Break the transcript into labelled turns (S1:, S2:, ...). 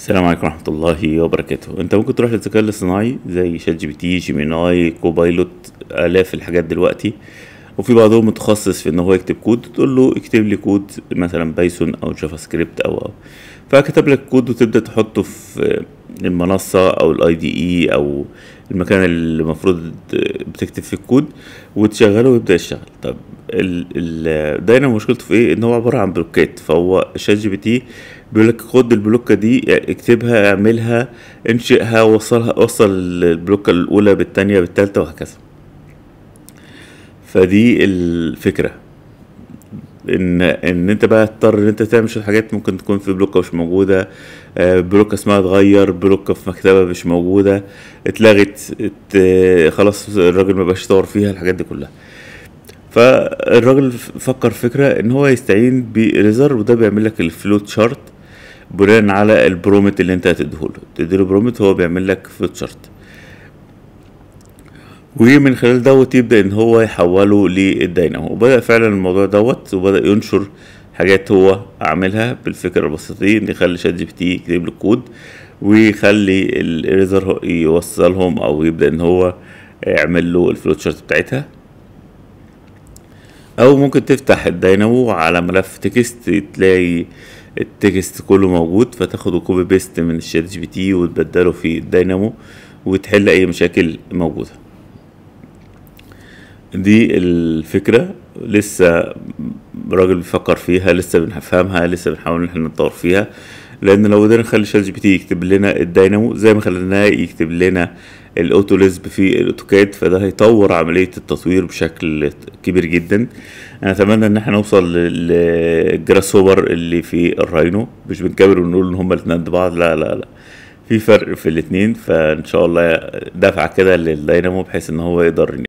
S1: السلام عليكم ورحمة الله وبركاته انت ممكن تروح للذكاء الاصطناعي زي شات جي بي تي جيميناي كوبايلوت الاف الحاجات دلوقتي وفي بعضهم متخصص في ان هو يكتب كود تقول له اكتب لي كود مثلا بايثون او جافا سكريبت او او فكتب لك كود وتبدا تحطه في المنصة او الاي دي اي e او المكان اللي المفروض بتكتب فيه الكود وتشغله ويبدا يشتغل طب دايما مشكلته في ايه ان هو عباره عن بلوكات فهو شات جي بي تي بيقول لك خد البلوكه دي اكتبها اعملها انشئها وصلها وصل البلوكه الاولى بالثانيه بالثالثه وهكذا فدي الفكره ان ان انت بقى تضطر ان انت تعمل شويه حاجات ممكن تكون في بلوكه مش موجوده آه، بلوكه اسمها اتغير بلوكه في مكتبه مش موجوده اتلغت ات خلاص الراجل ما بقاش يطور فيها الحاجات دي كلها فالراجل فكر فكره ان هو يستعين بريزر وده بيعمل لك الفلوت شارت بناء على البرومت اللي انت هتديهوله تديله برومت هو بيعمل لك فلوت شارت ومن خلال دوت يبدا ان هو يحوله للداينامو وبدا فعلا الموضوع دوت وبدا ينشر حاجات هو عاملها بالفكره البسيطه دي ان يخلي شات جي بي تي يكتب له كود ويخلي الريزر يوصلهم او يبدا ان هو يعمل له الفلوت شارت بتاعتها او ممكن تفتح الداينامو على ملف تكست تلاقي التكست كله موجود فتاخده كوبي بيست من الشات جي بي تي وتبدله في الداينامو وتحل اي مشاكل موجوده دي الفكره لسه راجل بيفكر فيها لسه بنفهمها لسه بنحاول ان احنا نطور فيها لان لو قدرنا نخلي شات جي بي تي يكتب لنا الداينامو زي ما خليناه يكتب لنا الاوتوليزب في الاوتوكاد فده هيطور عمليه التطوير بشكل كبير جدا انا اتمنى ان احنا نوصل للجراس هوبر اللي في الراينو مش بنكبر ونقول ان هما الاتنين بعض لا لا لا في فرق في الاتنين فان شاء الله دفعه كده للدينامو بحيث ان هو يقدر